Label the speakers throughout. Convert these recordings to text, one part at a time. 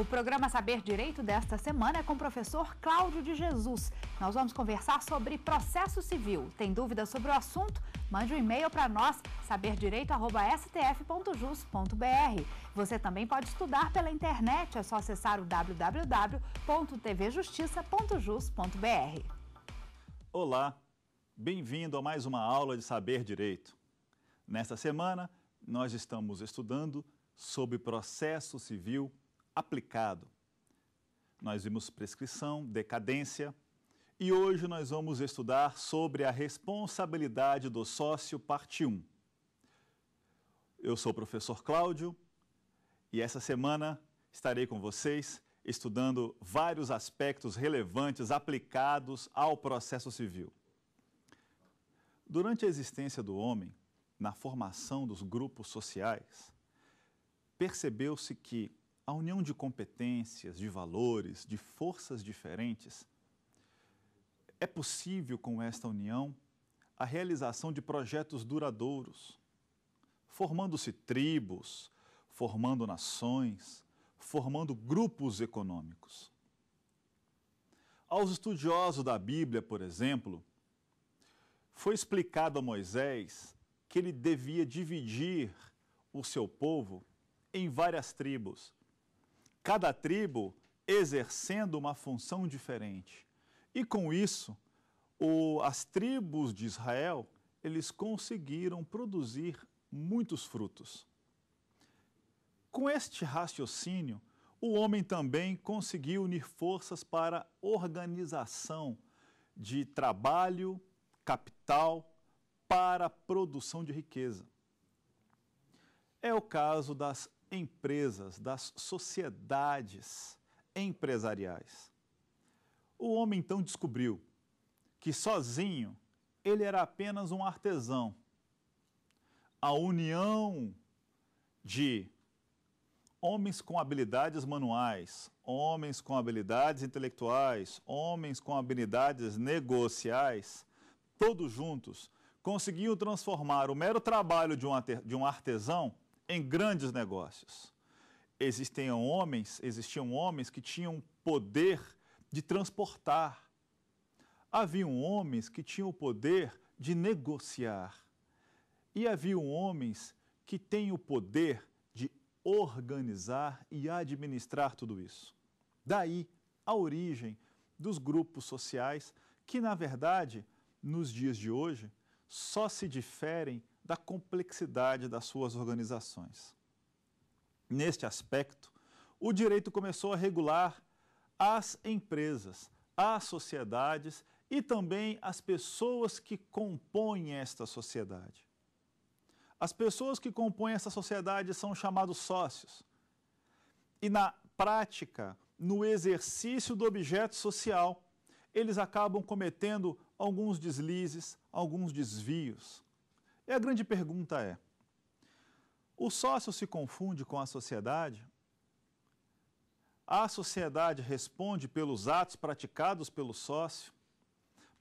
Speaker 1: O programa Saber Direito desta semana é com o professor Cláudio de Jesus. Nós vamos conversar sobre processo civil. Tem dúvidas sobre o assunto? Mande um e-mail para nós, saberdireito.stf.jus.br. Você também pode estudar pela internet, é só acessar o www.tvjustiça.jus.br. Olá, bem-vindo a mais uma aula de Saber Direito. Nesta semana, nós estamos estudando sobre processo civil aplicado. Nós vimos prescrição, decadência e hoje nós vamos estudar sobre a responsabilidade do sócio, parte 1. Eu sou o professor Cláudio e essa semana estarei com vocês estudando vários aspectos relevantes aplicados ao processo civil. Durante a existência do homem, na formação dos grupos sociais, percebeu-se que a união de competências, de valores, de forças diferentes, é possível com esta união a realização de projetos duradouros, formando-se tribos, formando nações, formando grupos econômicos. Aos estudiosos da Bíblia, por exemplo, foi explicado a Moisés que ele devia dividir o seu povo em várias tribos, cada tribo exercendo uma função diferente. E com isso, o, as tribos de Israel, eles conseguiram produzir muitos frutos. Com este raciocínio, o homem também conseguiu unir forças para organização de trabalho, capital, para produção de riqueza. É o caso das empresas, das sociedades empresariais. O homem então descobriu que sozinho ele era apenas um artesão. A união de homens com habilidades manuais, homens com habilidades intelectuais, homens com habilidades negociais, todos juntos conseguiam transformar o mero trabalho de um artesão em grandes negócios. Existiam homens, existiam homens que tinham poder de transportar. Haviam homens que tinham o poder de negociar. E haviam homens que têm o poder de organizar e administrar tudo isso. Daí a origem dos grupos sociais que, na verdade, nos dias de hoje, só se diferem da complexidade das suas organizações. Neste aspecto, o direito começou a regular as empresas, as sociedades e também as pessoas que compõem esta sociedade. As pessoas que compõem essa sociedade são chamados sócios. E na prática, no exercício do objeto social, eles acabam cometendo alguns deslizes, alguns desvios. E a grande pergunta é: o sócio se confunde com a sociedade? A sociedade responde pelos atos praticados pelo sócio?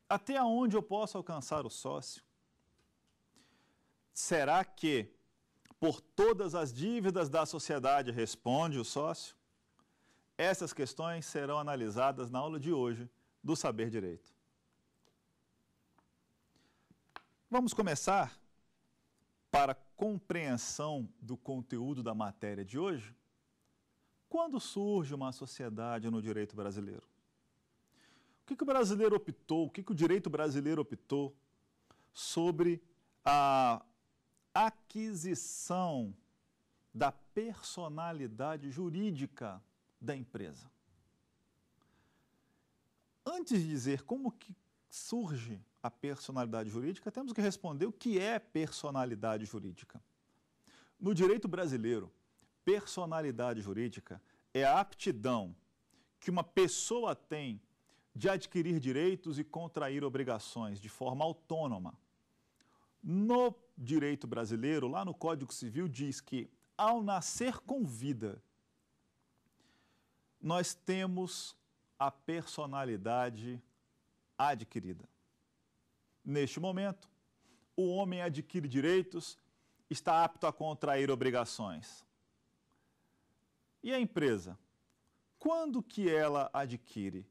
Speaker 1: Até onde eu posso alcançar o sócio? Será que por todas as dívidas da sociedade responde o sócio? Essas questões serão analisadas na aula de hoje do Saber Direito. Vamos começar para compreensão do conteúdo da matéria de hoje? Quando surge uma sociedade no direito brasileiro? O que, que o brasileiro optou, o que, que o direito brasileiro optou sobre a aquisição da personalidade jurídica da empresa? Antes de dizer como que surge a personalidade jurídica, temos que responder o que é personalidade jurídica. No direito brasileiro, personalidade jurídica é a aptidão que uma pessoa tem de adquirir direitos e contrair obrigações de forma autônoma. No direito brasileiro, lá no Código Civil, diz que ao nascer com vida, nós temos a personalidade adquirida. Neste momento, o homem adquire direitos, está apto a contrair obrigações. E a empresa? Quando que ela adquire?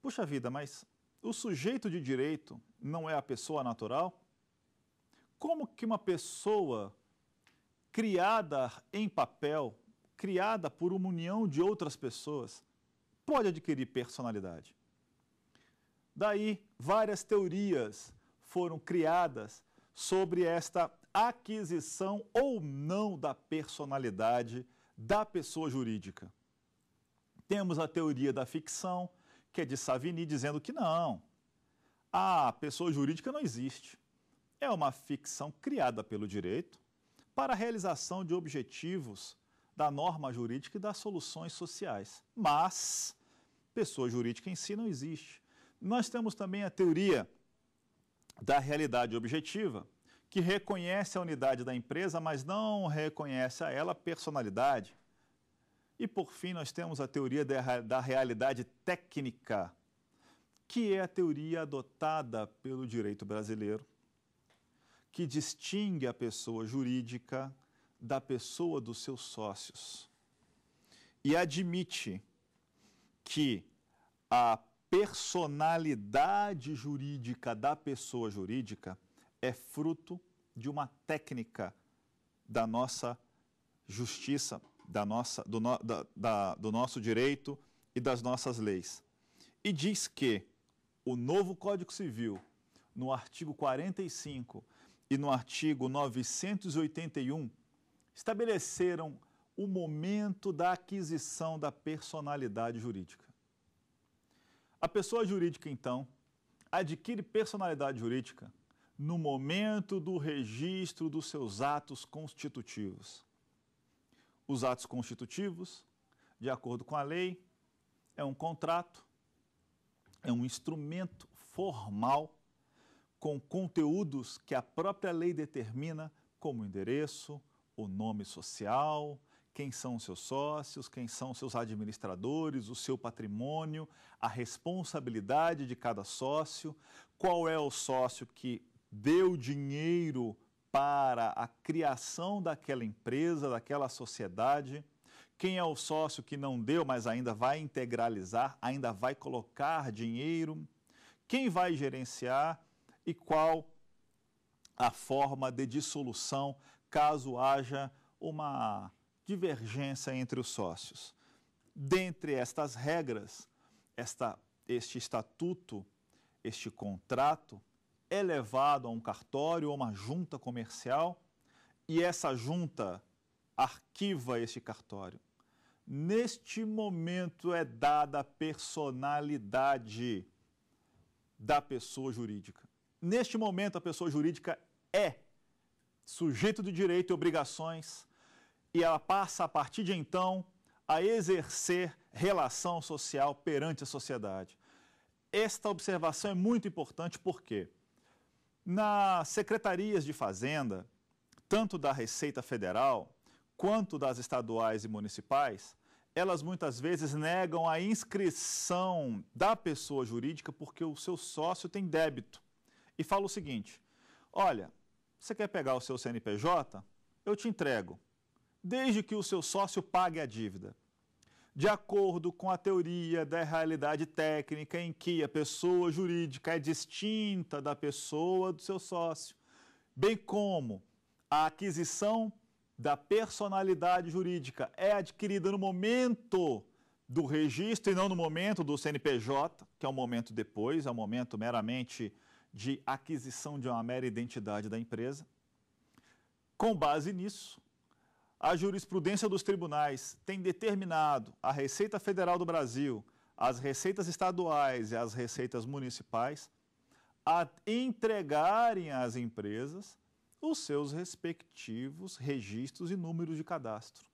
Speaker 1: Puxa vida, mas o sujeito de direito não é a pessoa natural? Como que uma pessoa criada em papel, criada por uma união de outras pessoas, pode adquirir personalidade? Daí, várias teorias foram criadas sobre esta aquisição ou não da personalidade da pessoa jurídica. Temos a teoria da ficção, que é de Savini, dizendo que não, a pessoa jurídica não existe. É uma ficção criada pelo direito para a realização de objetivos da norma jurídica e das soluções sociais. Mas pessoa jurídica em si não existe. Nós temos também a teoria da realidade objetiva, que reconhece a unidade da empresa, mas não reconhece a ela personalidade. E por fim, nós temos a teoria da realidade técnica, que é a teoria adotada pelo direito brasileiro, que distingue a pessoa jurídica da pessoa dos seus sócios e admite que a personalidade jurídica da pessoa jurídica é fruto de uma técnica da nossa justiça, da nossa, do, no, da, da, do nosso direito e das nossas leis. E diz que o novo Código Civil, no artigo 45 e no artigo 981, estabeleceram o momento da aquisição da personalidade jurídica. A pessoa jurídica, então, adquire personalidade jurídica no momento do registro dos seus atos constitutivos. Os atos constitutivos, de acordo com a lei, é um contrato, é um instrumento formal com conteúdos que a própria lei determina, como o endereço, o nome social, quem são os seus sócios, quem são os seus administradores, o seu patrimônio, a responsabilidade de cada sócio, qual é o sócio que deu dinheiro para a criação daquela empresa, daquela sociedade. Quem é o sócio que não deu, mas ainda vai integralizar, ainda vai colocar dinheiro? Quem vai gerenciar e qual a forma de dissolução caso haja uma divergência entre os sócios. Dentre estas regras, esta, este estatuto, este contrato, é levado a um cartório ou uma junta comercial e essa junta arquiva este cartório. Neste momento é dada a personalidade da pessoa jurídica. Neste momento, a pessoa jurídica é sujeito de direito e obrigações e ela passa a partir de então a exercer relação social perante a sociedade. Esta observação é muito importante porque nas secretarias de fazenda, tanto da Receita Federal quanto das estaduais e municipais, elas muitas vezes negam a inscrição da pessoa jurídica porque o seu sócio tem débito. E fala o seguinte: olha, você quer pegar o seu CNPJ? Eu te entrego desde que o seu sócio pague a dívida. De acordo com a teoria da realidade técnica, em que a pessoa jurídica é distinta da pessoa do seu sócio, bem como a aquisição da personalidade jurídica é adquirida no momento do registro e não no momento do CNPJ, que é um momento depois, é um momento meramente de aquisição de uma mera identidade da empresa. Com base nisso, a jurisprudência dos tribunais tem determinado a Receita Federal do Brasil, as receitas estaduais e as receitas municipais a entregarem às empresas os seus respectivos registros e números de cadastro.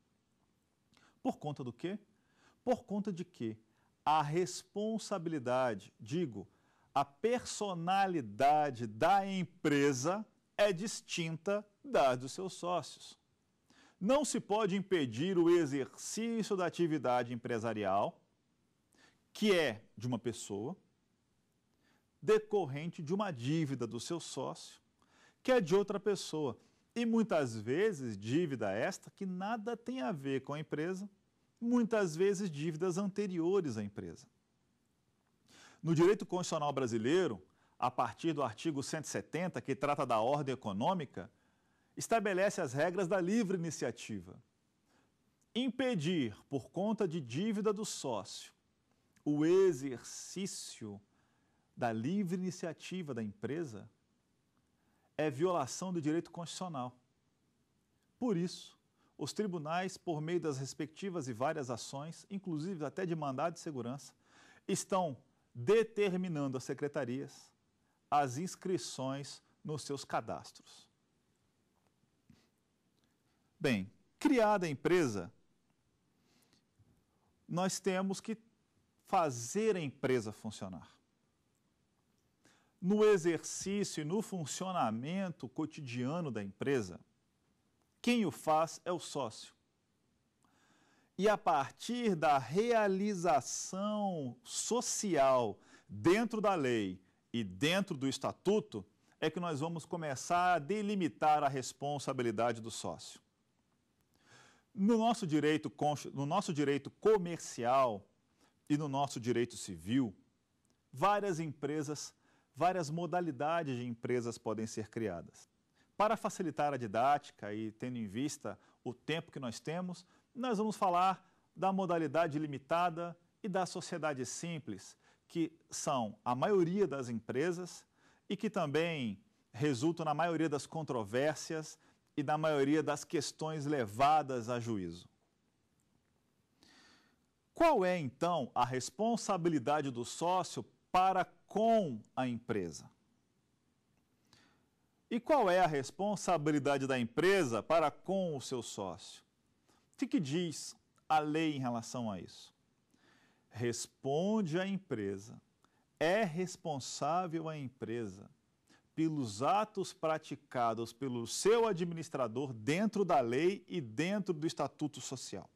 Speaker 1: Por conta do quê? Por conta de que a responsabilidade, digo, a personalidade da empresa é distinta da dos seus sócios. Não se pode impedir o exercício da atividade empresarial, que é de uma pessoa, decorrente de uma dívida do seu sócio, que é de outra pessoa. E muitas vezes dívida esta que nada tem a ver com a empresa, muitas vezes dívidas anteriores à empresa. No direito constitucional brasileiro, a partir do artigo 170, que trata da ordem econômica, estabelece as regras da livre iniciativa. Impedir, por conta de dívida do sócio, o exercício da livre iniciativa da empresa é violação do direito constitucional. Por isso, os tribunais, por meio das respectivas e várias ações, inclusive até de mandado de segurança, estão determinando às secretarias as inscrições nos seus cadastros. Bem, criada a empresa, nós temos que fazer a empresa funcionar. No exercício e no funcionamento cotidiano da empresa, quem o faz é o sócio. E a partir da realização social dentro da lei e dentro do estatuto, é que nós vamos começar a delimitar a responsabilidade do sócio. No nosso direito, no nosso direito comercial e no nosso direito civil, várias empresas, várias modalidades de empresas podem ser criadas. Para facilitar a didática e tendo em vista o tempo que nós temos, nós vamos falar da modalidade limitada e da sociedade simples, que são a maioria das empresas e que também resultam na maioria das controvérsias e da maioria das questões levadas a juízo. Qual é, então, a responsabilidade do sócio para com a empresa? E qual é a responsabilidade da empresa para com o seu sócio? O que, diz a lei em relação a isso? Responde a empresa. É responsável a empresa pelos atos praticados pelo seu administrador dentro da lei e dentro do estatuto social.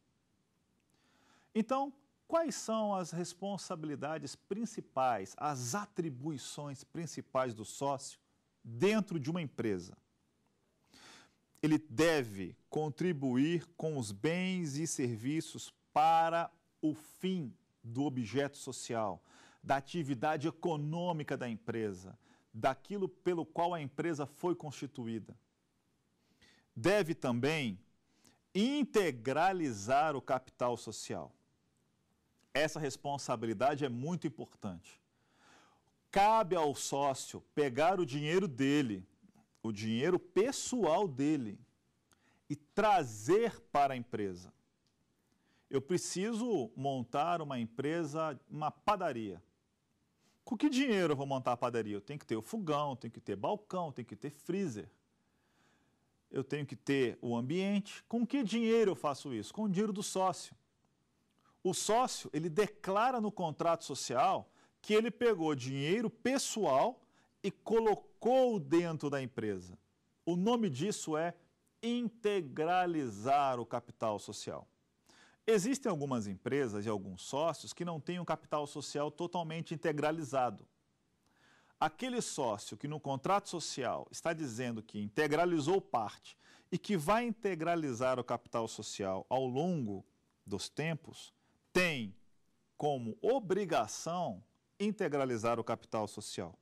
Speaker 1: Então, quais são as responsabilidades principais, as atribuições principais do sócio dentro de uma empresa? Ele deve contribuir com os bens e serviços para o fim do objeto social, da atividade econômica da empresa daquilo pelo qual a empresa foi constituída. Deve também integralizar o capital social. Essa responsabilidade é muito importante. Cabe ao sócio pegar o dinheiro dele, o dinheiro pessoal dele, e trazer para a empresa. Eu preciso montar uma empresa, uma padaria. Com que dinheiro eu vou montar a padaria? Eu tenho que ter o fogão, tenho que ter balcão, tenho que ter freezer. Eu tenho que ter o ambiente. Com que dinheiro eu faço isso? Com o dinheiro do sócio. O sócio, ele declara no contrato social que ele pegou dinheiro pessoal e colocou dentro da empresa. O nome disso é integralizar o capital social. Existem algumas empresas e alguns sócios que não têm um capital social totalmente integralizado. Aquele sócio que no contrato social está dizendo que integralizou parte e que vai integralizar o capital social ao longo dos tempos, tem como obrigação integralizar o capital social.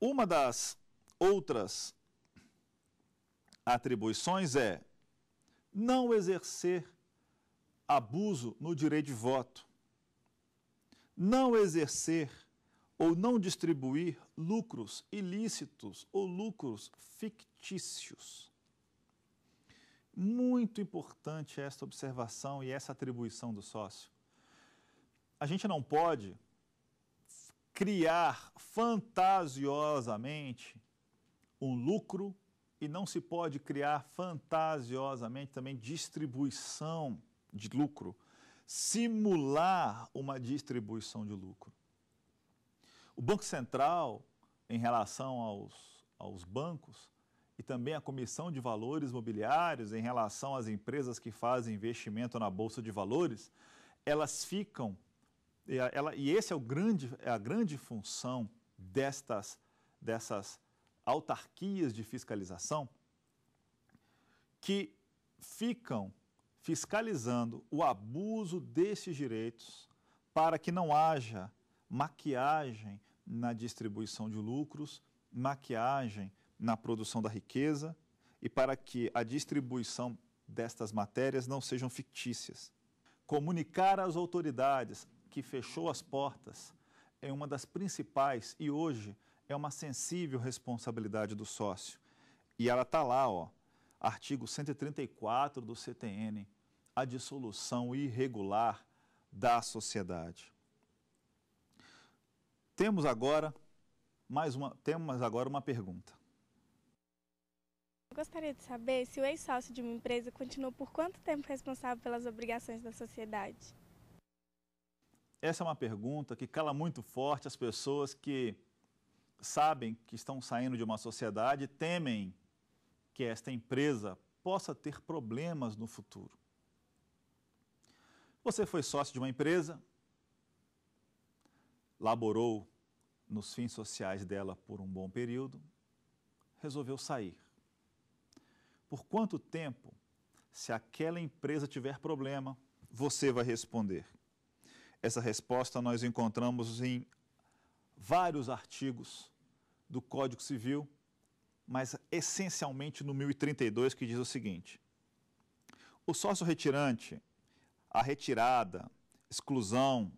Speaker 1: Uma das outras atribuições é não exercer abuso no direito de voto. Não exercer ou não distribuir lucros ilícitos ou lucros fictícios. Muito importante esta observação e essa atribuição do sócio. A gente não pode criar fantasiosamente um lucro e não se pode criar fantasiosamente também distribuição de lucro, simular uma distribuição de lucro. O Banco Central, em relação aos, aos bancos, e também a Comissão de Valores Mobiliários, em relação às empresas que fazem investimento na Bolsa de Valores, elas ficam. Ela, e essa é, o grande, é a grande função destas, dessas autarquias de fiscalização, que ficam fiscalizando o abuso desses direitos para que não haja maquiagem na distribuição de lucros, maquiagem na produção da riqueza e para que a distribuição destas matérias não sejam fictícias. Comunicar às autoridades que fechou as portas é uma das principais e hoje é uma sensível responsabilidade do sócio. E ela está lá, ó, artigo 134 do CTN, a dissolução irregular da sociedade. Temos agora mais uma, temos agora uma pergunta. Eu gostaria de saber se o ex-sócio de uma empresa continuou por quanto tempo responsável pelas obrigações da sociedade? Essa é uma pergunta que cala muito forte as pessoas que sabem que estão saindo de uma sociedade, temem que esta empresa possa ter problemas no futuro. Você foi sócio de uma empresa, laborou nos fins sociais dela por um bom período, resolveu sair. Por quanto tempo, se aquela empresa tiver problema, você vai responder? Essa resposta nós encontramos em vários artigos do Código Civil mas essencialmente no 1032, que diz o seguinte: o sócio retirante, a retirada, exclusão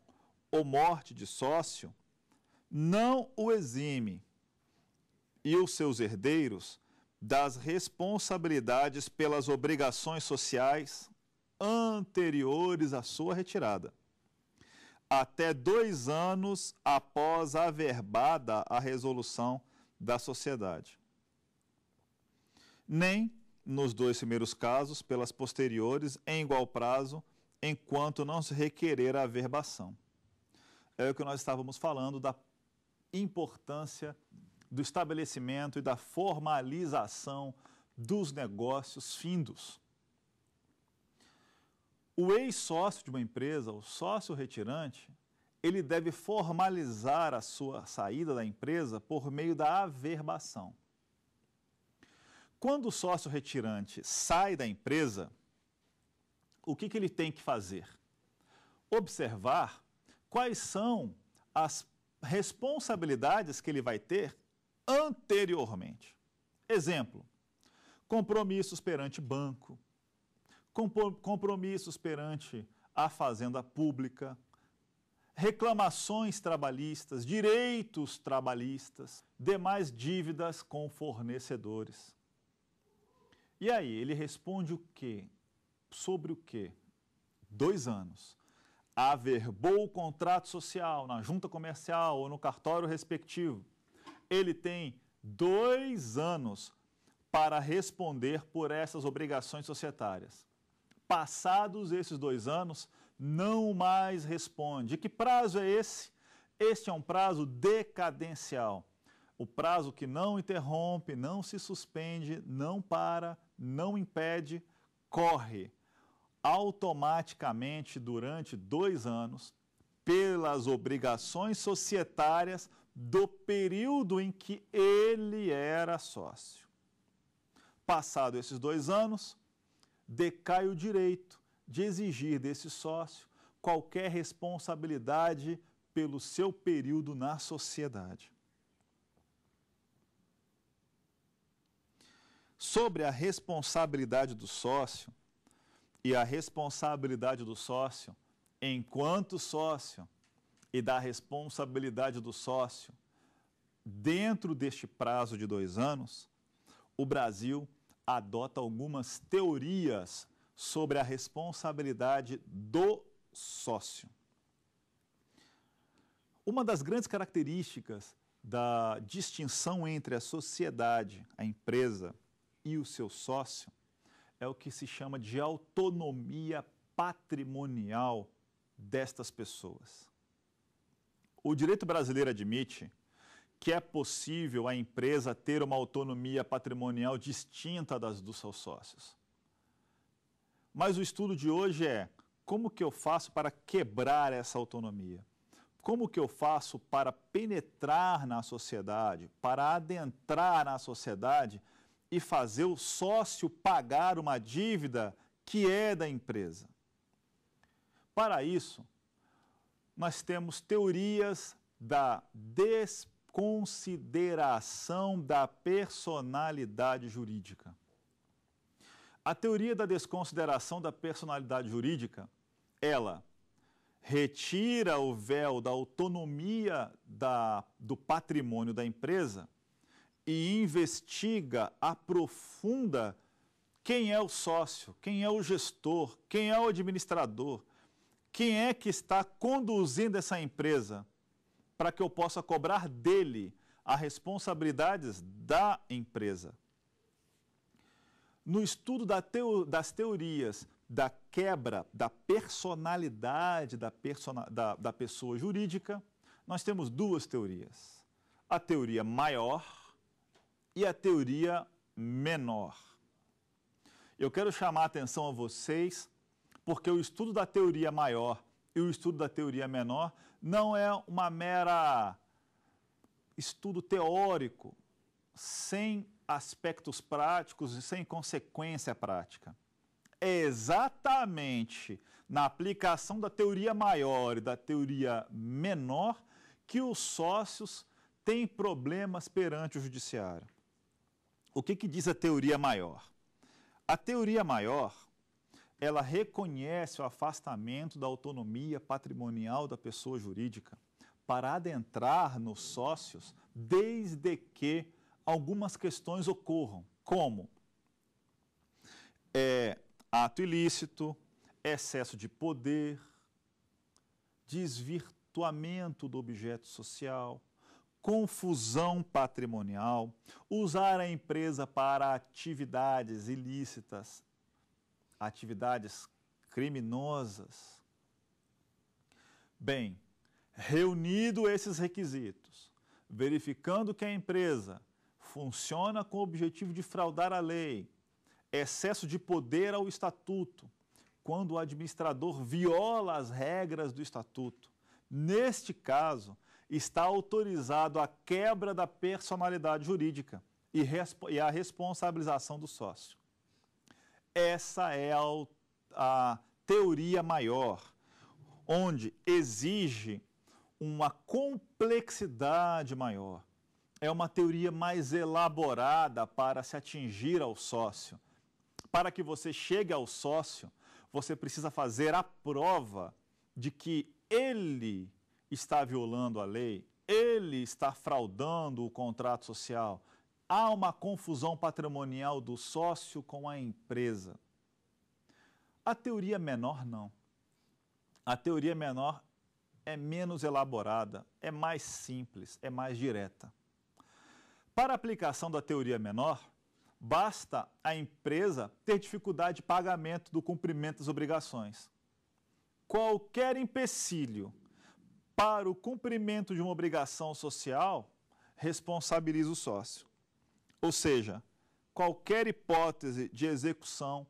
Speaker 1: ou morte de sócio não o exime e os seus herdeiros das responsabilidades pelas obrigações sociais anteriores à sua retirada, até dois anos após averbada a resolução da sociedade nem, nos dois primeiros casos, pelas posteriores, em igual prazo, enquanto não se requerer a averbação. É o que nós estávamos falando da importância do estabelecimento e da formalização dos negócios findos. O ex-sócio de uma empresa, o sócio retirante, ele deve formalizar a sua saída da empresa por meio da averbação. Quando o sócio retirante sai da empresa, o que, que ele tem que fazer? Observar quais são as responsabilidades que ele vai ter anteriormente. Exemplo: compromissos perante banco, compromissos perante a fazenda pública, reclamações trabalhistas, direitos trabalhistas, demais dívidas com fornecedores. E aí, ele responde o quê? Sobre o quê? Dois anos. Averbou o contrato social na junta comercial ou no cartório respectivo. Ele tem dois anos para responder por essas obrigações societárias. Passados esses dois anos, não mais responde. E que prazo é esse? Este é um prazo decadencial. O prazo que não interrompe, não se suspende, não para, não impede, corre automaticamente durante dois anos pelas obrigações societárias do período em que ele era sócio. Passado esses dois anos, decai o direito de exigir desse sócio qualquer responsabilidade pelo seu período na sociedade. sobre a responsabilidade do sócio e a responsabilidade do sócio enquanto sócio e da responsabilidade do sócio dentro deste prazo de dois anos, o Brasil adota algumas teorias sobre a responsabilidade do sócio. Uma das grandes características da distinção entre a sociedade, a empresa e o seu sócio é o que se chama de autonomia patrimonial destas pessoas. O direito brasileiro admite que é possível a empresa ter uma autonomia patrimonial distinta das dos seus sócios. Mas o estudo de hoje é como que eu faço para quebrar essa autonomia? Como que eu faço para penetrar na sociedade, para adentrar na sociedade e fazer o sócio pagar uma dívida que é da empresa. Para isso, nós temos teorias da desconsideração da personalidade jurídica. A teoria da desconsideração da personalidade jurídica, ela retira o véu da autonomia da, do patrimônio da empresa e investiga, aprofunda quem é o sócio, quem é o gestor, quem é o administrador, quem é que está conduzindo essa empresa, para que eu possa cobrar dele as responsabilidades da empresa. No estudo da teo, das teorias da quebra da personalidade da, persona, da, da pessoa jurídica, nós temos duas teorias. A teoria maior, e a teoria menor. Eu quero chamar a atenção a vocês porque o estudo da teoria maior e o estudo da teoria menor não é uma mera estudo teórico, sem aspectos práticos e sem consequência prática. É exatamente na aplicação da teoria maior e da teoria menor que os sócios têm problemas perante o judiciário o que, que diz a teoria maior? A teoria maior, ela reconhece o afastamento da autonomia patrimonial da pessoa jurídica para adentrar nos sócios desde que algumas questões ocorram, como é, ato ilícito, excesso de poder, desvirtuamento do objeto social, confusão patrimonial, usar a empresa para atividades ilícitas, atividades criminosas. Bem, reunido esses requisitos, verificando que a empresa funciona com o objetivo de fraudar a lei, excesso de poder ao estatuto, quando o administrador viola as regras do estatuto. Neste caso, está autorizado a quebra da personalidade jurídica e, e a responsabilização do sócio. Essa é a, a teoria maior, onde exige uma complexidade maior. É uma teoria mais elaborada para se atingir ao sócio. Para que você chegue ao sócio, você precisa fazer a prova de que ele está violando a lei, ele está fraudando o contrato social. Há uma confusão patrimonial do sócio com a empresa. A teoria menor, não. A teoria menor é menos elaborada, é mais simples, é mais direta. Para a aplicação da teoria menor, basta a empresa ter dificuldade de pagamento do cumprimento das obrigações. Qualquer empecilho para o cumprimento de uma obrigação social, responsabiliza o sócio. Ou seja, qualquer hipótese de execução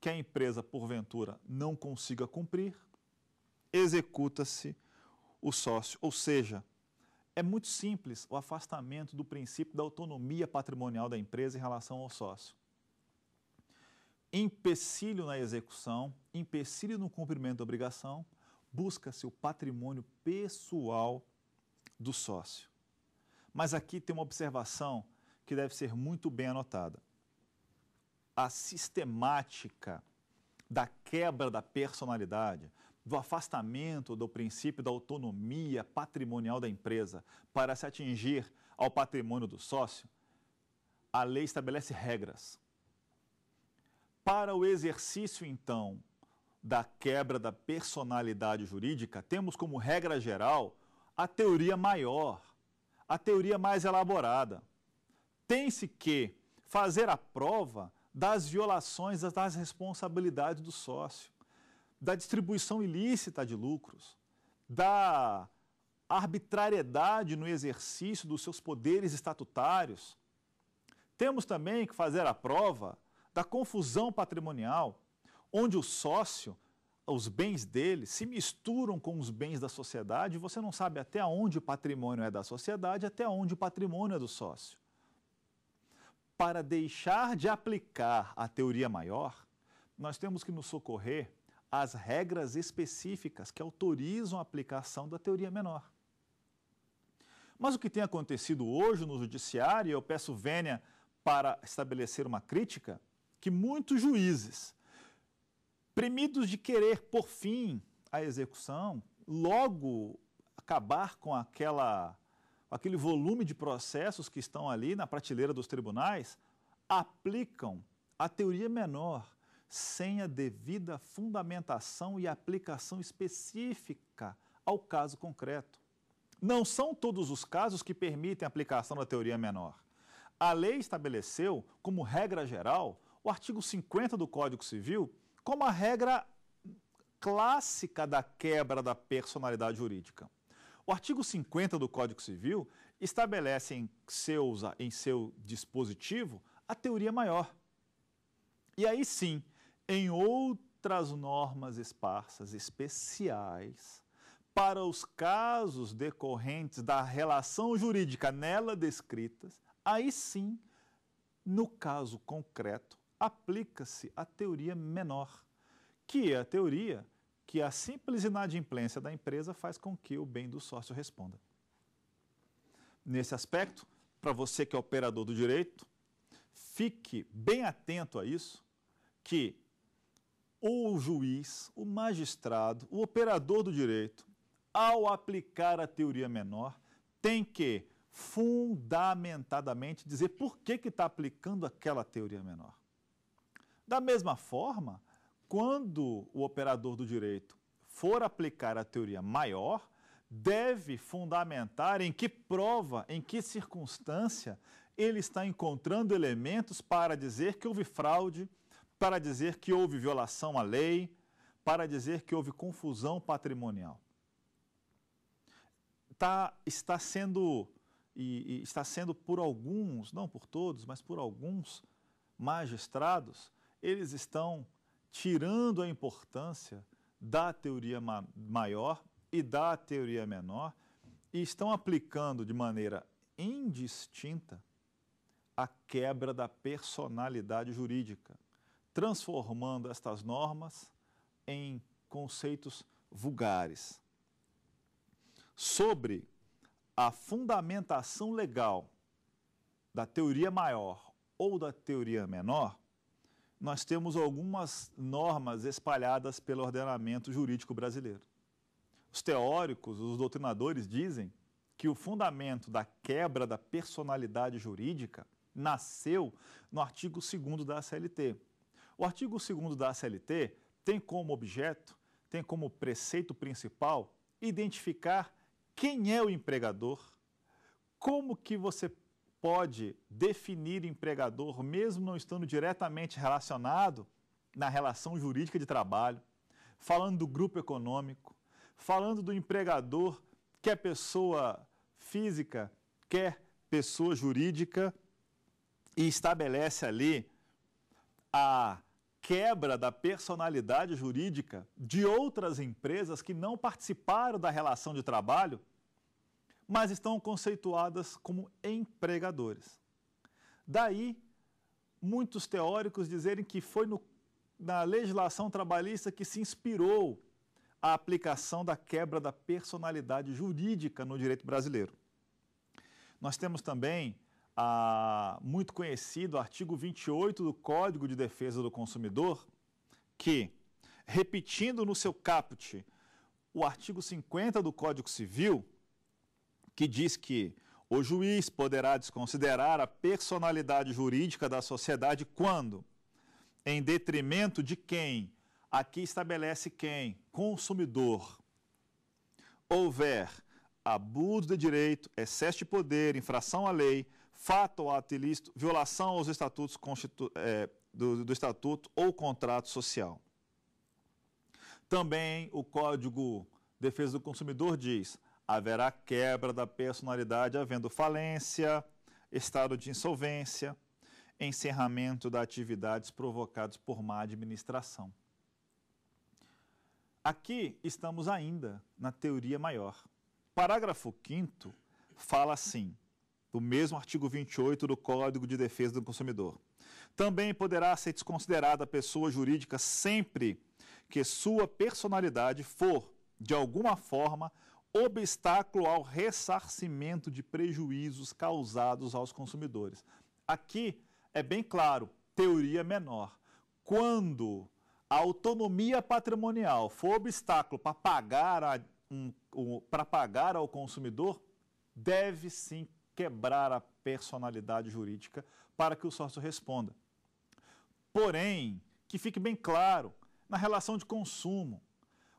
Speaker 1: que a empresa, porventura, não consiga cumprir, executa-se o sócio. Ou seja, é muito simples o afastamento do princípio da autonomia patrimonial da empresa em relação ao sócio. Empecilho na execução, empecilho no cumprimento da obrigação busca-se o patrimônio pessoal do sócio. Mas aqui tem uma observação que deve ser muito bem anotada. A sistemática da quebra da personalidade, do afastamento do princípio da autonomia patrimonial da empresa para se atingir ao patrimônio do sócio, a lei estabelece regras. Para o exercício, então, da quebra da personalidade jurídica, temos como regra geral a teoria maior, a teoria mais elaborada. Tem-se que fazer a prova das violações das responsabilidades do sócio, da distribuição ilícita de lucros, da arbitrariedade no exercício dos seus poderes estatutários. Temos também que fazer a prova da confusão patrimonial, onde o sócio, os bens dele se misturam com os bens da sociedade, você não sabe até onde o patrimônio é da sociedade, até onde o patrimônio é do sócio. Para deixar de aplicar a teoria maior, nós temos que nos socorrer às regras específicas que autorizam a aplicação da teoria menor. Mas o que tem acontecido hoje no judiciário, eu peço vênia para estabelecer uma crítica, que muitos juízes Premidos de querer, por fim, a execução, logo acabar com aquela, aquele volume de processos que estão ali na prateleira dos tribunais, aplicam a teoria menor sem a devida fundamentação e aplicação específica ao caso concreto. Não são todos os casos que permitem a aplicação da teoria menor. A lei estabeleceu, como regra geral, o artigo 50 do Código Civil, como a regra clássica da quebra da personalidade jurídica. O artigo 50 do Código Civil estabelece em, seus, em seu dispositivo a teoria maior. E aí sim, em outras normas esparsas especiais, para os casos decorrentes da relação jurídica nela descritas, aí sim, no caso concreto, aplica-se a teoria menor, que é a teoria que a simples inadimplência da empresa faz com que o bem do sócio responda. Nesse aspecto, para você que é operador do direito, fique bem atento a isso, que o juiz, o magistrado, o operador do direito, ao aplicar a teoria menor, tem que fundamentadamente dizer por que está aplicando aquela teoria menor. Da mesma forma, quando o operador do direito for aplicar a teoria maior, deve fundamentar em que prova, em que circunstância ele está encontrando elementos para dizer que houve fraude, para dizer que houve violação à lei, para dizer que houve confusão patrimonial. Tá, está sendo, e, e está sendo por alguns, não por todos, mas por alguns magistrados, eles estão tirando a importância da teoria ma maior e da teoria menor e estão aplicando de maneira indistinta a quebra da personalidade jurídica, transformando estas normas em conceitos vulgares. Sobre a fundamentação legal da teoria maior ou da teoria menor, nós temos algumas normas espalhadas pelo ordenamento jurídico brasileiro. Os teóricos, os doutrinadores dizem que o fundamento da quebra da personalidade jurídica nasceu no artigo 2 da CLT. O artigo 2 da CLT tem como objeto, tem como preceito principal identificar quem é o empregador, como que você pode definir empregador, mesmo não estando diretamente relacionado na relação jurídica de trabalho, falando do grupo econômico, falando do empregador, quer pessoa física, quer pessoa jurídica, e estabelece ali a quebra da personalidade jurídica de outras empresas que não participaram da relação de trabalho mas estão conceituadas como empregadores. Daí, muitos teóricos dizerem que foi no, na legislação trabalhista que se inspirou a aplicação da quebra da personalidade jurídica no direito brasileiro. Nós temos também a muito conhecido artigo 28 do Código de Defesa do Consumidor, que, repetindo no seu caput o artigo 50 do Código Civil, que diz que o juiz poderá desconsiderar a personalidade jurídica da sociedade quando, em detrimento de quem, aqui estabelece quem, consumidor, houver abuso de direito, excesso de poder, infração à lei, fato ou ato ilícito, violação aos estatutos é, do, do estatuto ou contrato social. Também o Código de Defesa do Consumidor diz haverá quebra da personalidade, havendo falência, estado de insolvência, encerramento de atividades provocadas por má administração. Aqui estamos ainda na teoria maior. Parágrafo 5 fala assim, do mesmo artigo 28 do Código de Defesa do Consumidor. Também poderá ser desconsiderada pessoa jurídica sempre que sua personalidade for, de alguma forma, obstáculo ao ressarcimento de prejuízos causados aos consumidores. Aqui é bem claro, teoria menor. Quando a autonomia patrimonial for obstáculo para pagar, a, um, um, pagar ao consumidor, deve sim quebrar a personalidade jurídica para que o sócio responda. Porém, que fique bem claro, na relação de consumo,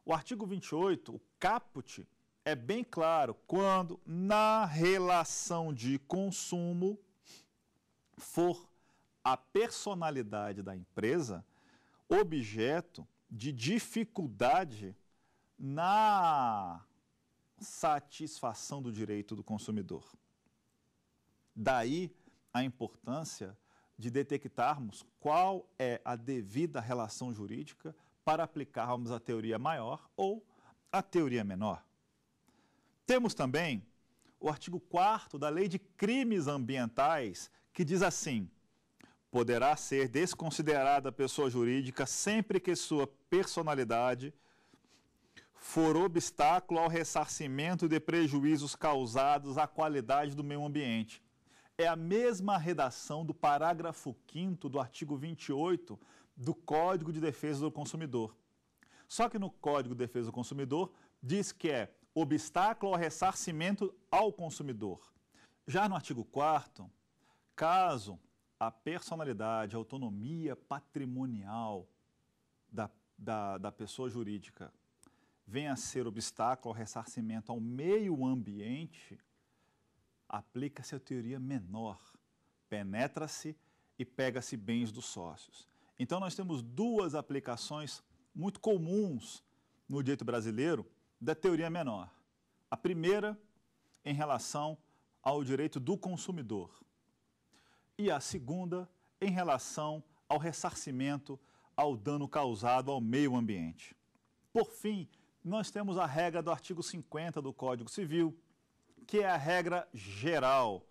Speaker 1: o artigo 28, o caput, é bem claro quando na relação de consumo for a personalidade da empresa objeto de dificuldade na satisfação do direito do consumidor. Daí a importância de detectarmos qual é a devida relação jurídica para aplicarmos a teoria maior ou a teoria menor. Temos também o artigo 4 da Lei de Crimes Ambientais, que diz assim: poderá ser desconsiderada pessoa jurídica sempre que sua personalidade for obstáculo ao ressarcimento de prejuízos causados à qualidade do meio ambiente. É a mesma redação do parágrafo 5 do artigo 28 do Código de Defesa do Consumidor. Só que no Código de Defesa do Consumidor diz que é obstáculo ao ressarcimento ao consumidor. Já no artigo 4, caso a personalidade, a autonomia patrimonial da, da, da pessoa jurídica venha a ser obstáculo ao ressarcimento ao meio ambiente, aplica-se a teoria menor, penetra-se e pega-se bens dos sócios. Então, nós temos duas aplicações muito comuns no direito brasileiro da teoria menor. A primeira em relação ao direito do consumidor e a segunda em relação ao ressarcimento ao dano causado ao meio ambiente. Por fim, nós temos a regra do artigo 50 do Código Civil, que é a regra geral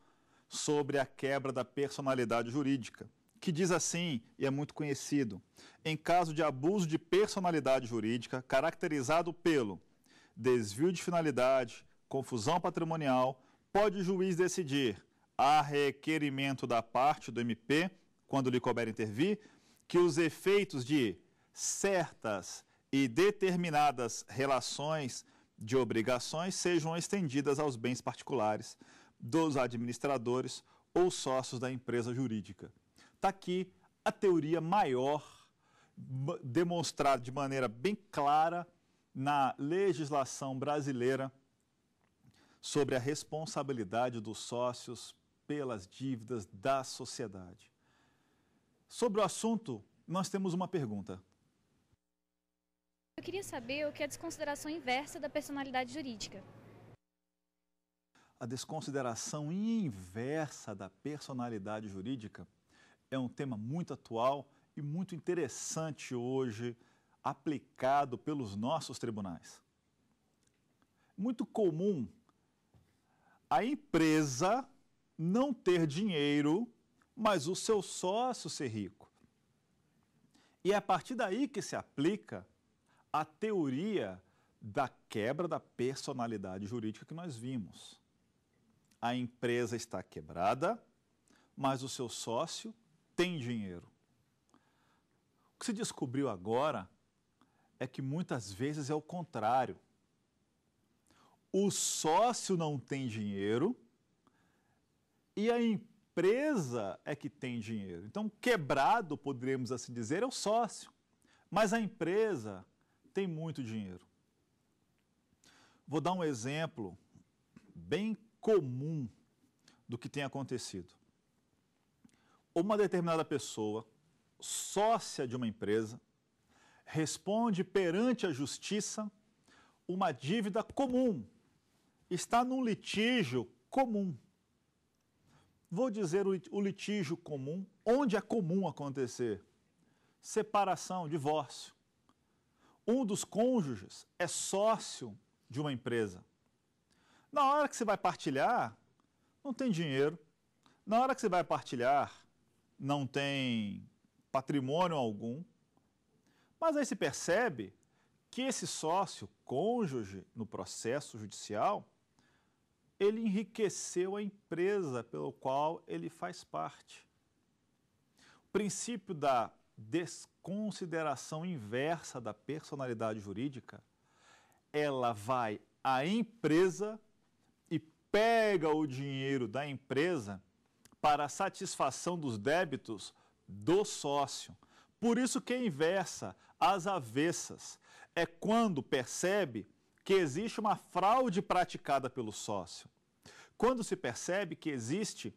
Speaker 1: sobre a quebra da personalidade jurídica, que diz assim, e é muito conhecido: em caso de abuso de personalidade jurídica caracterizado pelo desvio de finalidade, confusão patrimonial, pode o juiz decidir, a requerimento da parte do MP, quando lhe couber intervir, que os efeitos de certas e determinadas relações de obrigações sejam estendidas aos bens particulares dos administradores ou sócios da empresa jurídica. Está aqui a teoria maior demonstrada de maneira bem clara na legislação brasileira sobre a responsabilidade dos sócios pelas dívidas da sociedade. Sobre o assunto, nós temos uma pergunta. Eu queria saber o que é a desconsideração inversa da personalidade jurídica. A desconsideração inversa da personalidade jurídica é um tema muito atual e muito interessante hoje aplicado pelos nossos tribunais. Muito comum a empresa não ter dinheiro, mas o seu sócio ser rico. E é a partir daí que se aplica a teoria da quebra da personalidade jurídica que nós vimos. A empresa está quebrada, mas o seu sócio tem dinheiro. O que se descobriu agora é que muitas vezes é o contrário. O sócio não tem dinheiro e a empresa é que tem dinheiro. Então, quebrado, poderíamos assim dizer, é o sócio. Mas a empresa tem muito dinheiro. Vou dar um exemplo bem comum do que tem acontecido. Uma determinada pessoa, sócia de uma empresa, responde perante a justiça uma dívida comum, está num litígio comum. Vou dizer o litígio comum, onde é comum acontecer? Separação, divórcio. Um dos cônjuges é sócio de uma empresa. Na hora que você vai partilhar, não tem dinheiro. Na hora que você vai partilhar, não tem patrimônio algum. Mas aí se percebe que esse sócio, cônjuge no processo judicial, ele enriqueceu a empresa pelo qual ele faz parte. O princípio da desconsideração inversa da personalidade jurídica, ela vai à empresa e pega o dinheiro da empresa para a satisfação dos débitos do sócio. Por isso que é inversa, às avessas. É quando percebe que existe uma fraude praticada pelo sócio. Quando se percebe que existe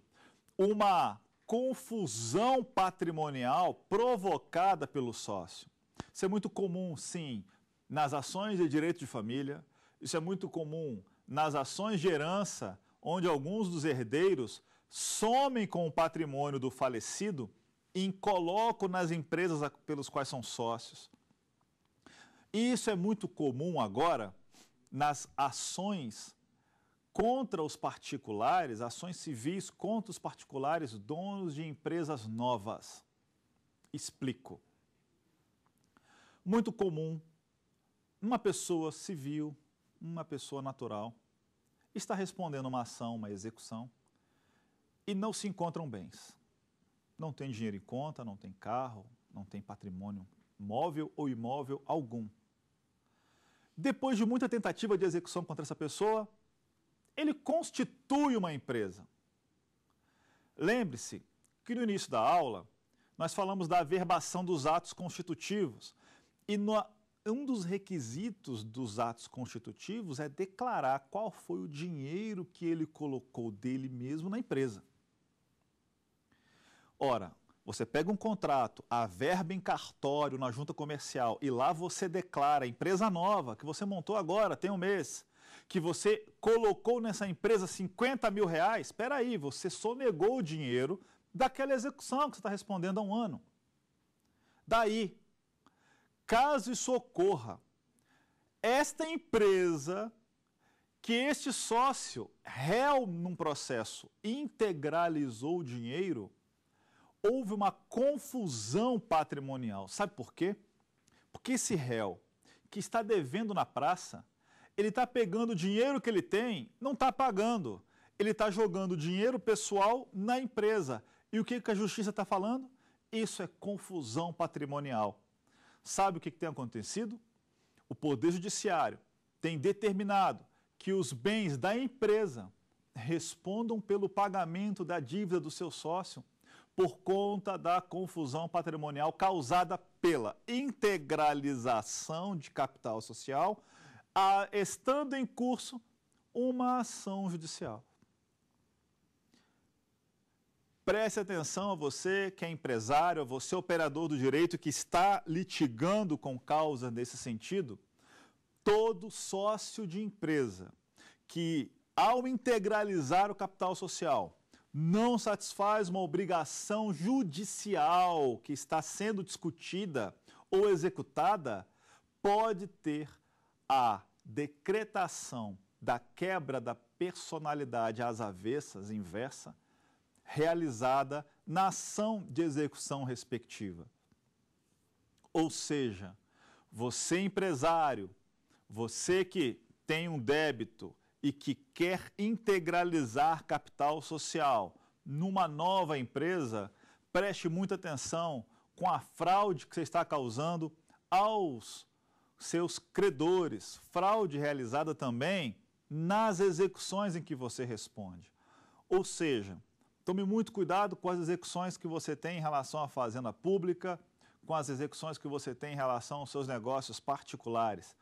Speaker 1: uma confusão patrimonial provocada pelo sócio. Isso é muito comum, sim, nas ações de direito de família, isso é muito comum nas ações de herança, onde alguns dos herdeiros somem com o patrimônio do falecido e colocam nas empresas pelos quais são sócios. E isso é muito comum agora nas ações contra os particulares, ações civis contra os particulares donos de empresas novas. Explico. Muito comum uma pessoa civil, uma pessoa natural, está respondendo uma ação, uma execução e não se encontram bens. Não tem dinheiro em conta, não tem carro, não tem patrimônio móvel ou imóvel algum. Depois de muita tentativa de execução contra essa pessoa, ele constitui uma empresa. Lembre-se que no início da aula nós falamos da averbação dos atos constitutivos e no, um dos requisitos dos atos constitutivos é declarar qual foi o dinheiro que ele colocou dele mesmo na empresa. Ora, você pega um contrato, a verba em cartório na junta comercial e lá você declara empresa nova que você montou agora, tem um mês, que você colocou nessa empresa 50 mil reais. Espera aí, você sonegou o dinheiro daquela execução que você está respondendo há um ano. Daí, caso isso ocorra, esta empresa que este sócio réu num processo integralizou o dinheiro houve uma confusão patrimonial. Sabe por quê? Porque esse réu que está devendo na praça, ele está pegando o dinheiro que ele tem, não está pagando. Ele está jogando dinheiro pessoal na empresa. E o que, que a justiça está falando? Isso é confusão patrimonial. Sabe o que, que tem acontecido? O Poder Judiciário tem determinado que os bens da empresa respondam pelo pagamento da dívida do seu sócio por conta da confusão patrimonial causada pela integralização de capital social, a, estando em curso uma ação judicial. Preste atenção a você que é empresário, a você operador do direito que está litigando com causa nesse sentido. Todo sócio de empresa que, ao integralizar o capital social, não satisfaz uma obrigação judicial que está sendo discutida ou executada, pode ter a decretação da quebra da personalidade às avessas, inversa, realizada na ação de execução respectiva. Ou seja, você empresário, você que tem um débito e que quer integralizar capital social numa nova empresa, preste muita atenção com a fraude que você está causando aos seus credores, fraude realizada também nas execuções em que você responde. Ou seja, tome muito cuidado com as execuções que você tem em relação à fazenda pública, com as execuções que você tem em relação aos seus negócios particulares.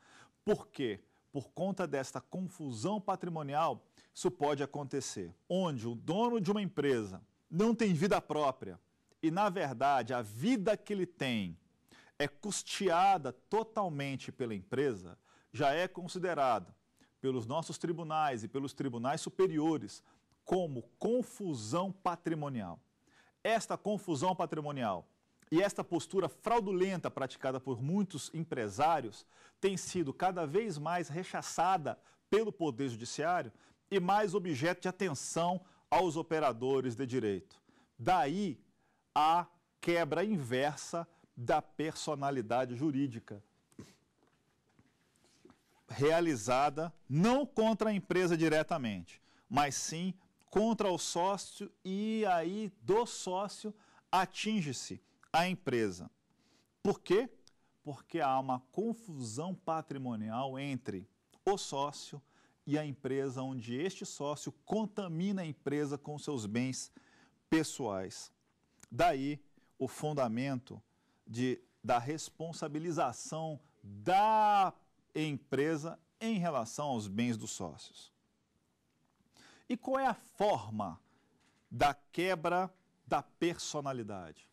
Speaker 1: Por quê? Por conta desta confusão patrimonial, isso pode acontecer. Onde o dono de uma empresa não tem vida própria e, na verdade, a vida que ele tem é custeada totalmente pela empresa, já é considerado pelos nossos tribunais e pelos tribunais superiores como confusão patrimonial. Esta confusão patrimonial e esta postura fraudulenta praticada por muitos empresários tem sido cada vez mais rechaçada pelo Poder Judiciário e mais objeto de atenção aos operadores de direito. Daí a quebra inversa da personalidade jurídica realizada não contra a empresa diretamente, mas sim contra o sócio e aí do sócio atinge-se à empresa. Por quê? Porque há uma confusão patrimonial entre o sócio e a empresa, onde este sócio contamina a empresa com seus bens pessoais. Daí o fundamento de, da responsabilização da empresa em relação aos bens dos sócios. E qual é a forma da quebra da personalidade?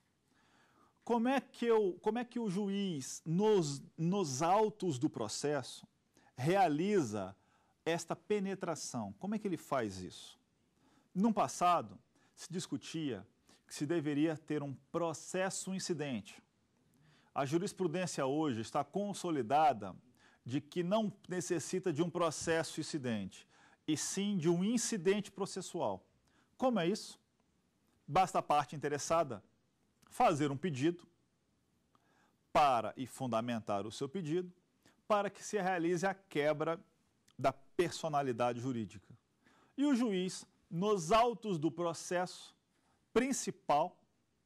Speaker 1: como é que, eu, como é que o juiz, nos, nos autos do processo, realiza esta penetração? Como é que ele faz isso? No passado, se discutia que se deveria ter um processo incidente. A jurisprudência hoje está consolidada de que não necessita de um processo incidente, e sim de um incidente processual. Como é isso? Basta a parte interessada fazer um pedido para e fundamentar o seu pedido para que se realize a quebra da personalidade jurídica. E o juiz, nos autos do processo principal,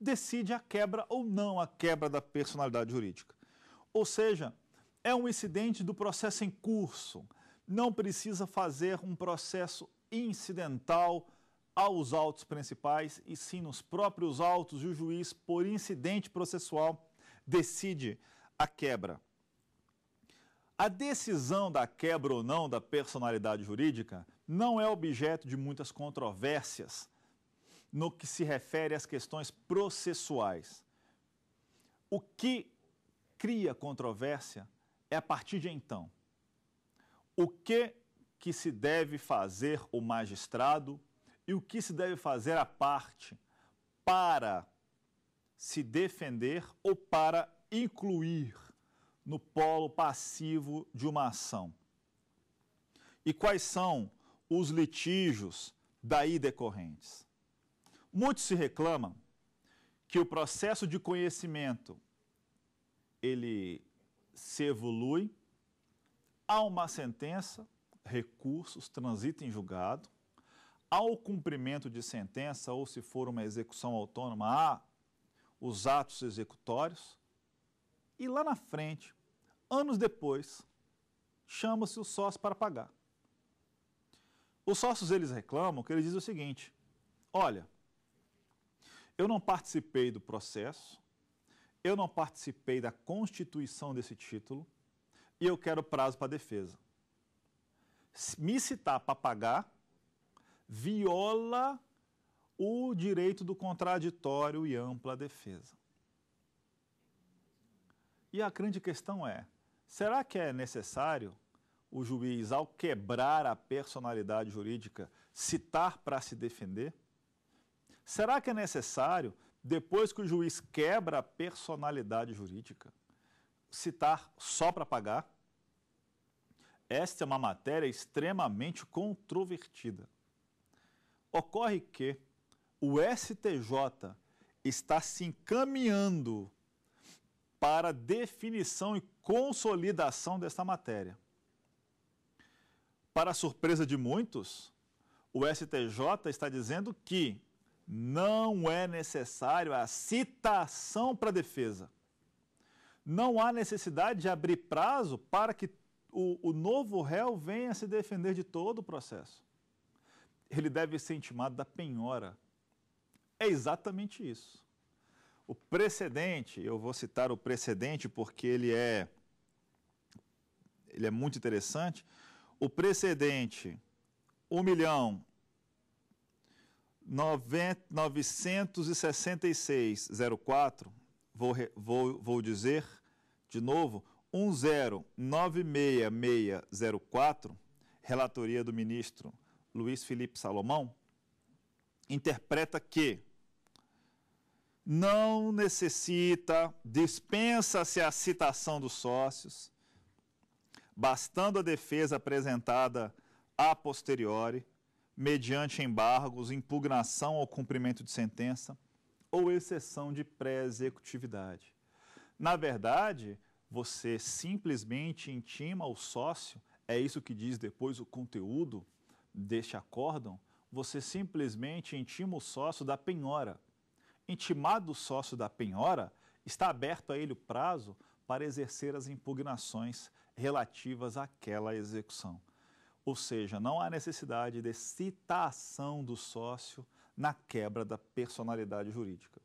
Speaker 1: decide a quebra ou não a quebra da personalidade jurídica. Ou seja, é um incidente do processo em curso, não precisa fazer um processo incidental aos autos principais e sim nos próprios autos e o juiz, por incidente processual, decide a quebra. A decisão da quebra ou não da personalidade jurídica não é objeto de muitas controvérsias no que se refere às questões processuais. O que cria controvérsia é a partir de então. O que que se deve fazer o magistrado e o que se deve fazer à parte para se defender ou para incluir no polo passivo de uma ação? E quais são os litígios daí decorrentes? Muito se reclama que o processo de conhecimento ele se evolui, há uma sentença, recursos, transita em julgado, ao cumprimento de sentença ou se for uma execução autônoma, há os atos executórios. E lá na frente, anos depois, chama-se o sócio para pagar. Os sócios eles reclamam que eles dizem o seguinte: olha, eu não participei do processo, eu não participei da constituição desse título e eu quero prazo para defesa. Me citar para pagar, viola o direito do contraditório e ampla defesa. E a grande questão é: será que é necessário o juiz, ao quebrar a personalidade jurídica, citar para se defender? Será que é necessário, depois que o juiz quebra a personalidade jurídica, citar só para pagar? Esta é uma matéria extremamente controvertida. Ocorre que o STJ está se encaminhando para definição e consolidação desta matéria. Para surpresa de muitos, o STJ está dizendo que não é necessário a citação para defesa. Não há necessidade de abrir prazo para que o, o novo réu venha se defender de todo o processo ele deve ser intimado da penhora. É exatamente isso. O precedente, eu vou citar o precedente porque ele é ele é muito interessante. O precedente 1 milhão 96604, vou, vou, vou dizer de novo, 1096604, relatoria do ministro Luiz Felipe Salomão, interpreta que não necessita, dispensa-se a citação dos sócios, bastando a defesa apresentada a posteriori, mediante embargos, impugnação ao cumprimento de sentença ou exceção de pré-executividade. Na verdade, você simplesmente intima o sócio, é isso que diz depois o conteúdo deste acórdão, você simplesmente intima o sócio da penhora. Intimado o sócio da penhora, está aberto a ele o prazo para exercer as impugnações relativas àquela execução. Ou seja, não há necessidade de citação do sócio na quebra da personalidade jurídica.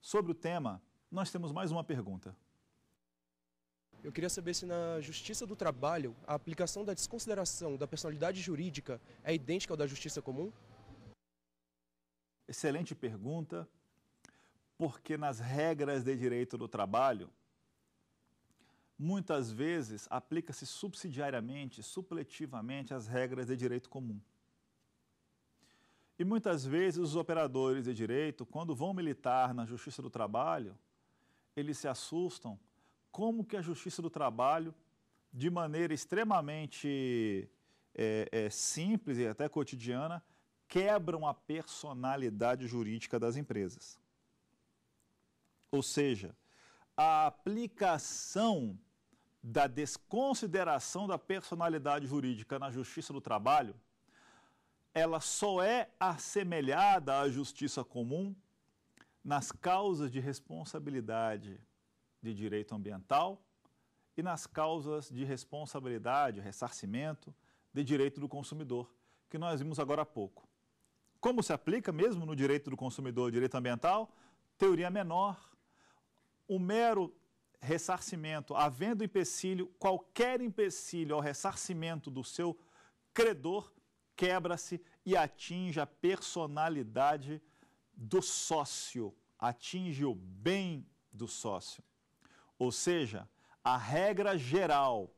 Speaker 1: Sobre o tema, nós temos mais uma pergunta. Eu queria saber se na Justiça do Trabalho a aplicação da desconsideração da personalidade jurídica é idêntica ao da Justiça comum? Excelente pergunta, porque nas regras de direito do trabalho, muitas vezes aplica-se subsidiariamente, supletivamente as regras de direito comum. E muitas vezes os operadores de direito, quando vão militar na Justiça do Trabalho, eles se assustam como que a Justiça do Trabalho, de maneira extremamente é, é, simples e até cotidiana, quebram a personalidade jurídica das empresas. Ou seja, a aplicação da desconsideração da personalidade jurídica na Justiça do Trabalho, ela só é assemelhada à justiça comum nas causas de responsabilidade de direito ambiental e nas causas de responsabilidade, ressarcimento, de direito do consumidor, que nós vimos agora há pouco. Como se aplica mesmo no direito do consumidor, direito ambiental? Teoria menor. O mero ressarcimento, havendo empecilho, qualquer empecilho ao ressarcimento do seu credor, quebra-se e atinge a personalidade do sócio, atinge o bem do sócio. Ou seja, a regra geral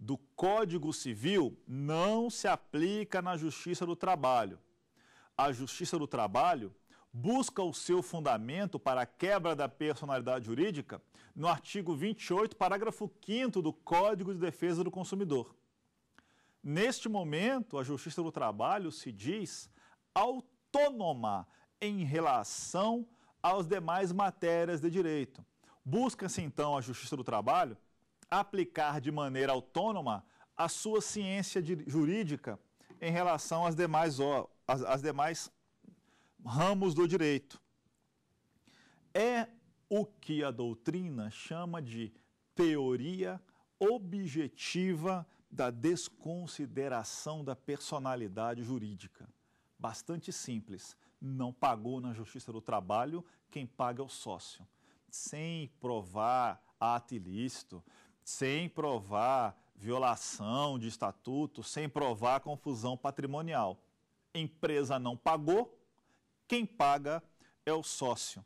Speaker 1: do Código Civil não se aplica na Justiça do Trabalho. A Justiça do Trabalho busca o seu fundamento para a quebra da personalidade jurídica no artigo 28, parágrafo 5 do Código de Defesa do Consumidor. Neste momento, a Justiça do Trabalho se diz autônoma em relação às demais matérias de direito. Busca-se então a Justiça do Trabalho aplicar de maneira autônoma a sua ciência de, jurídica em relação às demais, ó, às, às demais ramos do direito. É o que a doutrina chama de teoria objetiva da desconsideração da personalidade jurídica. Bastante simples. Não pagou na Justiça do Trabalho, quem paga é o sócio sem provar ato ilícito, sem provar violação de estatuto, sem provar confusão patrimonial. Empresa não pagou, quem paga é o sócio.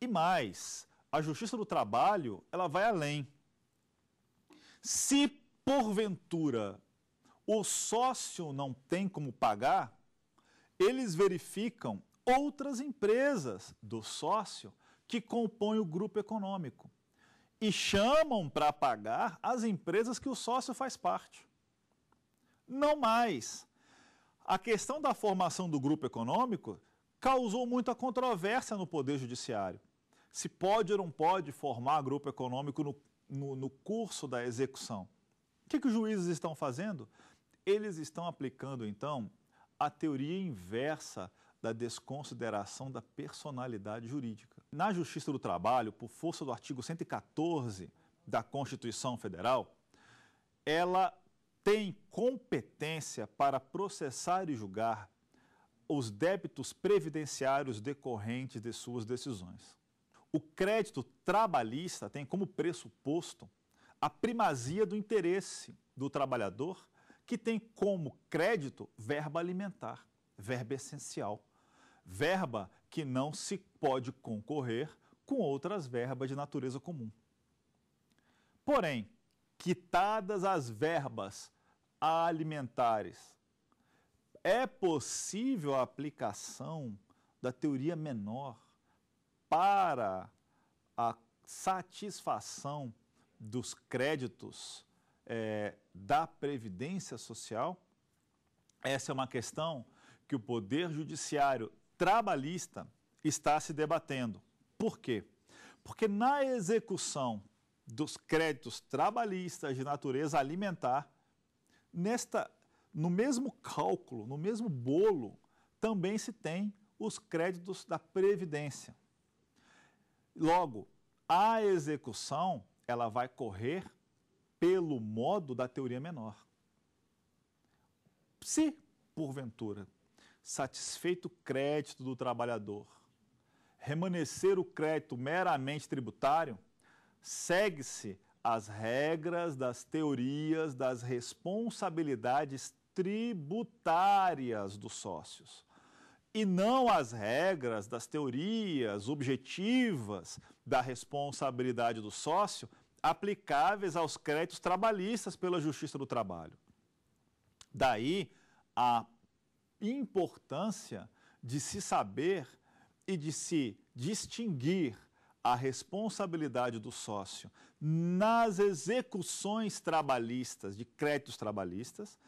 Speaker 1: E mais, a Justiça do Trabalho, ela vai além. Se porventura o sócio não tem como pagar, eles verificam outras empresas do sócio que compõem o grupo econômico e chamam para pagar as empresas que o sócio faz parte. Não mais. A questão da formação do grupo econômico causou muita controvérsia no Poder Judiciário. Se pode ou não pode formar grupo econômico no, no, no curso da execução. O que, que os juízes estão fazendo? Eles estão aplicando, então, a teoria inversa da desconsideração da personalidade jurídica. Na Justiça do Trabalho, por força do artigo 114 da Constituição Federal, ela tem competência para processar e julgar os débitos previdenciários decorrentes de suas decisões. O crédito trabalhista tem como pressuposto a primazia do interesse do trabalhador, que tem como crédito verba alimentar verba essencial. Verba que não se pode concorrer com outras verbas de natureza comum. Porém, quitadas as verbas alimentares, é possível a aplicação da teoria menor para a satisfação dos créditos é, da Previdência Social? Essa é uma questão que o Poder Judiciário Trabalhista está se debatendo. Por quê? Porque na execução dos créditos trabalhistas de natureza alimentar, nesta, no mesmo cálculo, no mesmo bolo, também se tem os créditos da Previdência. Logo, a execução ela vai correr pelo modo da teoria menor. Se, porventura, satisfeito o crédito do trabalhador, remanescer o crédito meramente tributário, segue-se as regras das teorias das responsabilidades tributárias dos sócios e não as regras das teorias objetivas da responsabilidade do sócio aplicáveis aos créditos trabalhistas pela Justiça do Trabalho. Daí a importância de se saber e de se distinguir a responsabilidade do sócio nas execuções trabalhistas, de créditos trabalhistas,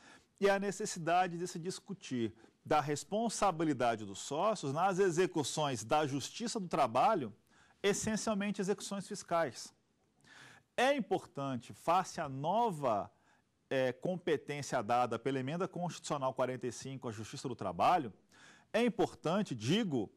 Speaker 1: e a necessidade de se discutir da responsabilidade dos sócios nas execuções da justiça do trabalho, essencialmente execuções fiscais. É importante, face à nova é, competência dada pela Emenda Constitucional 45 à Justiça do Trabalho, é importante, digo,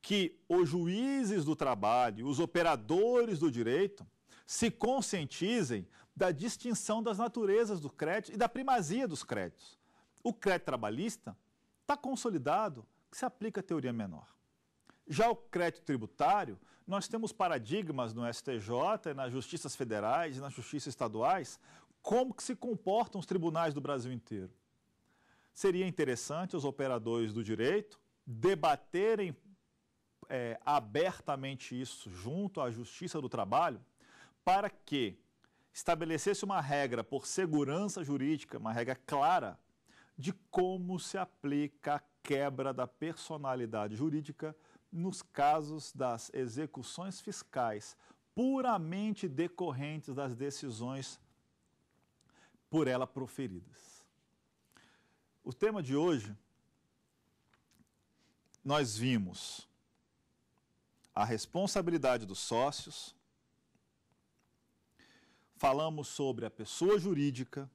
Speaker 1: que os juízes do trabalho, os operadores do direito, se conscientizem da distinção das naturezas do crédito e da primazia dos créditos. O crédito trabalhista está consolidado que se aplica a teoria menor. Já o crédito tributário, nós temos paradigmas no STJ, nas justiças federais e nas justiças estaduais como que se comportam os tribunais do Brasil inteiro. Seria interessante os operadores do direito debaterem é, abertamente isso junto à Justiça do Trabalho para que estabelecesse uma regra por segurança jurídica, uma regra clara, de como se aplica a quebra da personalidade jurídica nos casos das execuções fiscais puramente decorrentes das decisões por ela proferidas. O tema de hoje, nós vimos a responsabilidade dos sócios, falamos sobre a pessoa jurídica,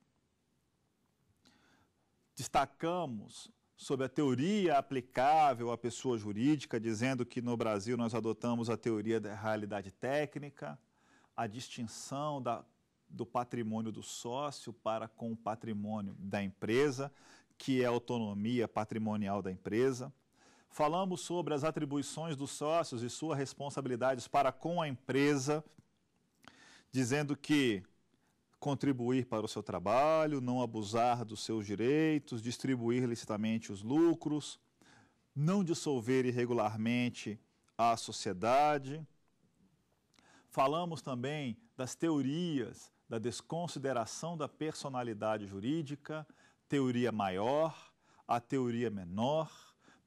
Speaker 1: destacamos sobre a teoria aplicável à pessoa jurídica, dizendo que no Brasil nós adotamos a teoria da realidade técnica, a distinção da do patrimônio do sócio para com o patrimônio da empresa, que é a autonomia patrimonial da empresa. Falamos sobre as atribuições dos sócios e suas responsabilidades para com a empresa, dizendo que contribuir para o seu trabalho, não abusar dos seus direitos, distribuir licitamente os lucros, não dissolver irregularmente a sociedade. Falamos também das teorias da desconsideração da personalidade jurídica, teoria maior, a teoria menor,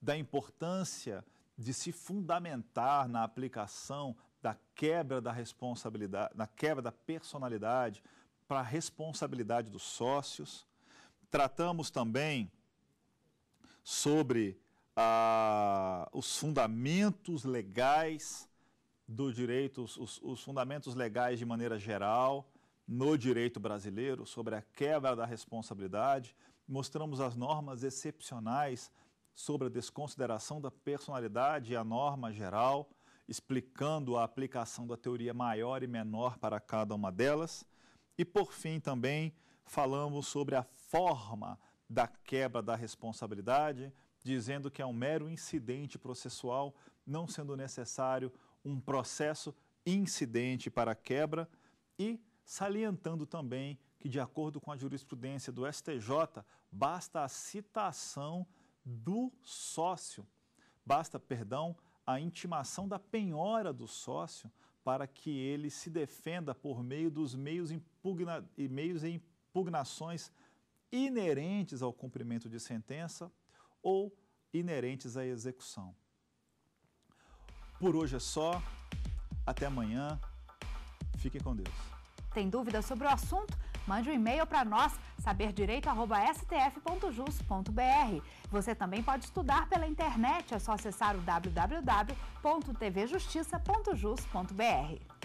Speaker 1: da importância de se fundamentar na aplicação da quebra da responsabilidade, na quebra da personalidade para a responsabilidade dos sócios. Tratamos também sobre ah, os fundamentos legais do direito, os, os fundamentos legais de maneira geral, no direito brasileiro sobre a quebra da responsabilidade, mostramos as normas excepcionais sobre a desconsideração da personalidade e a norma geral, explicando a aplicação da teoria maior e menor para cada uma delas. E, por fim, também falamos sobre a forma da quebra da responsabilidade, dizendo que é um mero incidente processual, não sendo necessário um processo incidente para a quebra e salientando também que, de acordo com a jurisprudência do STJ, basta a citação do sócio, basta, perdão, a intimação da penhora do sócio para que ele se defenda por meio dos meios, impugna, e meios e impugnações inerentes ao cumprimento de sentença ou inerentes à execução. Por hoje é só. Até amanhã. Fiquem com Deus. Tem dúvidas sobre o assunto? Mande um e-mail para nós, saberdireito.stf.jus.br. Você também pode estudar pela internet, é só acessar o www.tvjustiça.jus.br.